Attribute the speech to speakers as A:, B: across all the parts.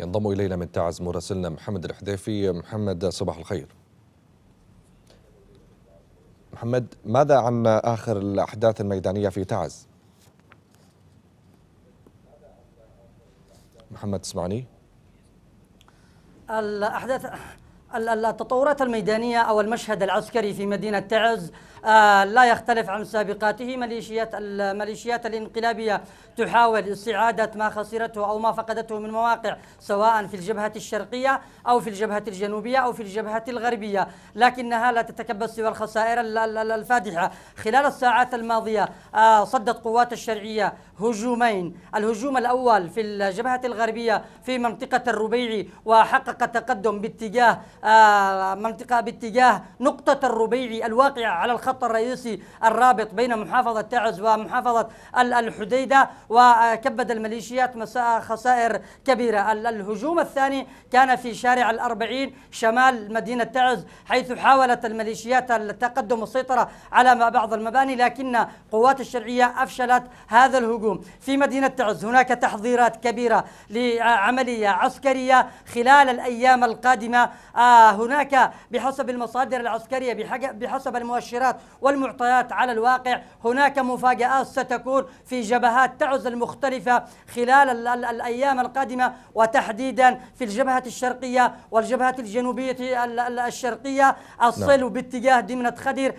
A: ينضم إلينا من تعز مراسلنا محمد الحذيفي محمد صباح الخير محمد ماذا عن آخر الأحداث الميدانية في تعز محمد تسمعني
B: الأحداث التطورات الميدانية أو المشهد العسكري في مدينة تعز آه، لا يختلف عن سابقاته ميليشيات الميليشيات الانقلابية تحاول استعادة ما خسرته أو ما فقدته من مواقع سواء في الجبهة الشرقية أو في الجبهة الجنوبية أو في الجبهة الغربية لكنها لا تتكبس سوى الخسائر الفادحة خلال الساعات الماضية آه، صدت قوات الشرعية هجومين الهجوم الأول في الجبهة الغربية في منطقة الربيع وحقق تقدم باتجاه آه، منطقة باتجاه نقطة الربيع الواقعة على الخ الخط الرئيسي الرابط بين محافظة تعز ومحافظة الحديدة وكبد الميليشيات مساء خسائر كبيرة الهجوم الثاني كان في شارع الأربعين شمال مدينة تعز حيث حاولت الميليشيات التقدم والسيطرة على بعض المباني لكن قوات الشرعية أفشلت هذا الهجوم في مدينة تعز هناك تحضيرات كبيرة لعملية عسكرية خلال الأيام القادمة آه، هناك بحسب المصادر العسكرية بحسب المؤشرات والمعطيات على الواقع هناك مفاجآت ستكون في جبهات تعز المختلفة خلال الأيام القادمة وتحديدا في الجبهة الشرقية والجبهة الجنوبية الشرقية الصل نعم. باتجاه دمنة خدير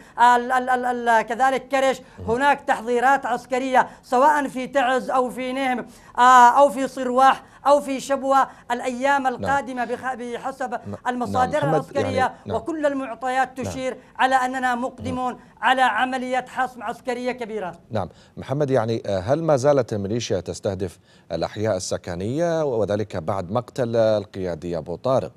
B: كذلك كرش هناك تحضيرات عسكرية سواء في تعز أو في نهم آه، أو في صرواح أو في شبوة الأيام نعم. القادمة نعم. بحسب نعم. نعم. المصادر يعني العسكرية يعني نعم. وكل المعطيات نعم. تشير نعم. على أننا مقدمون يقدمون على عملية حصم عسكرية كبيرة
A: نعم محمد يعني آه، هل ما زالت الميليشيا تستهدف الأحياء السكنية وذلك بعد مقتل القيادي أبو طارق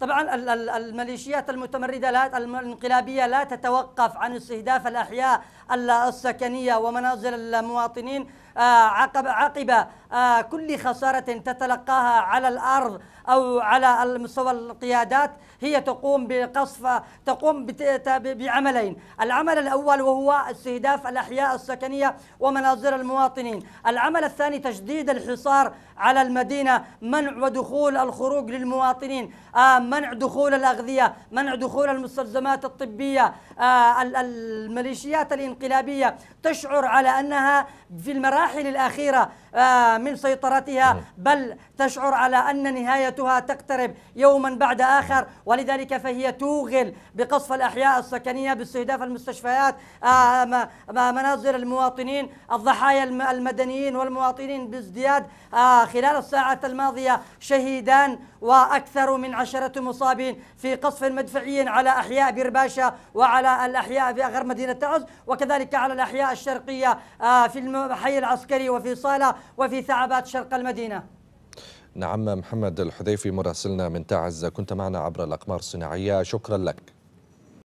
B: طبعا الميليشيات المتمردة الانقلابية لا تتوقف عن استهداف الأحياء السكنية ومنازل المواطنين آه، عقب عقب آه، كل خسارة تتلقاها على الأرض أو على المستوى القيادات هي تقوم بقصف تقوم بعملين العمل الأول وهو استهداف الأحياء السكنية ومنازل المواطنين العمل الثاني تشديد الحصار على المدينة منع ودخول الخروج للمواطنين آه، منع دخول الأغذية منع دخول المستلزمات الطبية الميليشيات الإنقاذ انقلابية تشعر على أنها في المراحل الأخيرة آه، من سيطرتها نعم. بل تشعر على أن نهايتها تقترب يوما بعد آخر ولذلك فهي توغل بقصف الأحياء السكنية باستهداف المستشفيات آه، منازل المواطنين الضحايا المدنيين والمواطنين بازدياد آه، خلال الساعات الماضية شهيدان وأكثر من عشرة مصابين في قصف مدفعي على أحياء برباشا وعلى الأحياء في أغر مدينة تعز وكذلك على الأحياء الشرقية آه، في الحي العسكري وفي صالة وفي ثعبات شرق المدينة
A: نعم محمد الحذيفي مراسلنا من تعز كنت معنا عبر الأقمار الصناعية شكرا لك